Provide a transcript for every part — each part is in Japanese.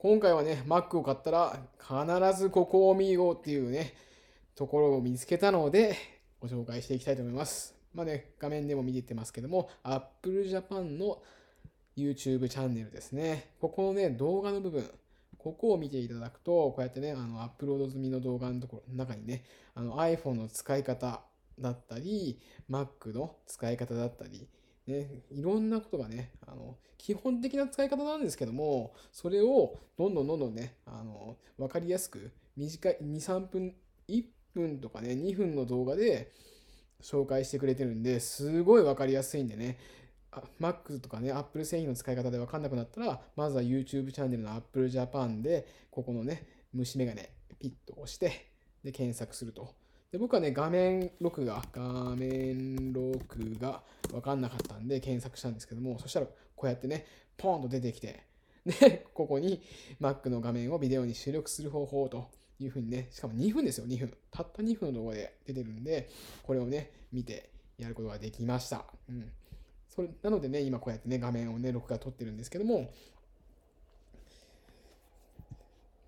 今回はね、Mac を買ったら必ずここを見ようっていうね、ところを見つけたので、ご紹介していきたいと思います。まあね、画面でも見ってますけども、Apple Japan の YouTube チャンネルですね。ここのね、動画の部分、ここを見ていただくと、こうやってね、あのアップロード済みの動画のところ中にね、あの iPhone の使い方だったり、Mac の使い方だったり、ね、いろんなことがね、あの、基本的な使い方なんですけども、それをどんどんどんどんね、あの、分かりやすく、短い、2、3分、1分とかね、2分の動画で紹介してくれてるんで、すごい分かりやすいんでね、Mac とかね、Apple 製品の使い方でわかんなくなったら、まずは YouTube チャンネルの Apple Japan で、ここのね、虫眼鏡、ピッと押して、で、検索すると。で僕はね、画面録画、画面録画わかんなかったんで検索したんですけども、そしたらこうやってね、ポーンと出てきて、で、ここに Mac の画面をビデオに出力する方法というふうにね、しかも2分ですよ、2分。たった2分の動画で出てるんで、これをね、見てやることができました。うん。それなのでね、今こうやってね、画面をね、録画撮ってるんですけども、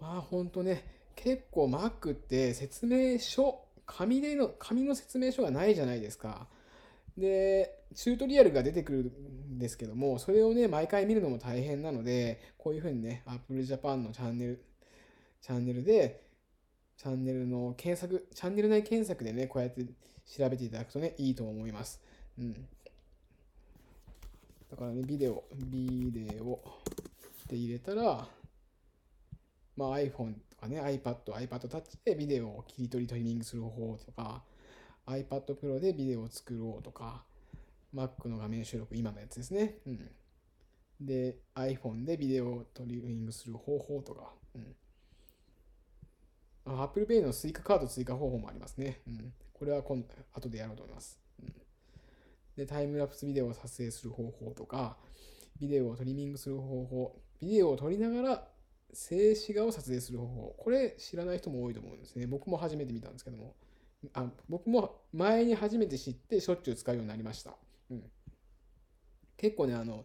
まあ、ほんとね、結構 Mac って説明書紙での、紙の説明書がないじゃないですか。で、チュートリアルが出てくるんですけども、それをね、毎回見るのも大変なので、こういうふうにね、Apple Japan のチャンネル、チャンネルで、チャンネルの検索、チャンネル内検索でね、こうやって調べていただくとね、いいと思います。うん。だからね、ビデオ、ビデオって入れたら、まあ、iPhone とかね iPad、iPad Touch でビデオを切り取りトリミングする方法とか iPad Pro でビデオを作ろうとか Mac の画面収録今のやつですね、うん、で iPhone でビデオをトリミングする方法とか、うん、Apple Pay のスイカード追加方法もありますね、うん、これは今後でやろうと思います、うん、でタイムラプスビデオを撮影する方法とかビデオをトリミングする方法ビデオを撮りながら静止画を撮影する方法これ知らない人も多いと思うんですね僕も初めて見たんですけどもあ僕も前に初めて知ってしょっちゅう使うようになりました、うん、結構ねあの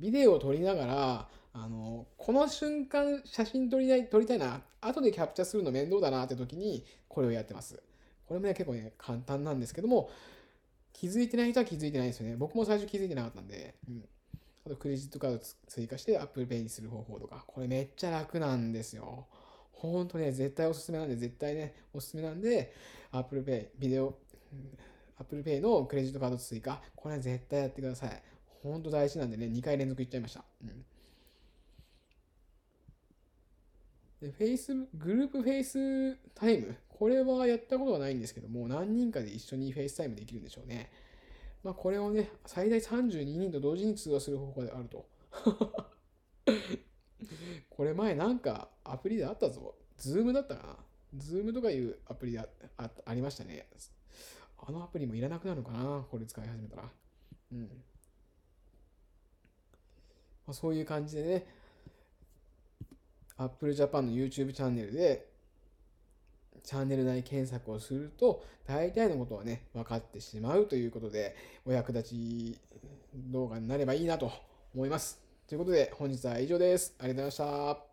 ビデオを撮りながらあのこの瞬間写真撮りない撮りたいな後でキャプチャするの面倒だなって時にこれをやってますこれもね結構ね簡単なんですけども気づいてない人は気づいてないですよね僕も最初気づいてなかったんで、うんクレジットカード追加して Apple Pay にする方法とか、これめっちゃ楽なんですよ。ほんとね、絶対おすすめなんで、絶対ね、おすすめなんで、Apple Pay、ビデオ、Apple Pay のクレジットカード追加、これ絶対やってください。ほんと大事なんでね、2回連続いっちゃいました。うん。で、フェイス、グループフェイスタイム。これはやったことはないんですけども、何人かで一緒にフェイスタイムできるんでしょうね。まあ、これをね、最大32人と同時に通話する方法であると。これ前なんかアプリであったぞ。ズームだったかな。ズームとかいうアプリでああありましたね。あのアプリもいらなくなるのかな。これ使い始めたら。うん。まあ、そういう感じでね、Apple Japan の YouTube チャンネルでチャンネル内検索をすると、大体のことはね、分かってしまうということで、お役立ち動画になればいいなと思います。ということで、本日は以上です。ありがとうございました。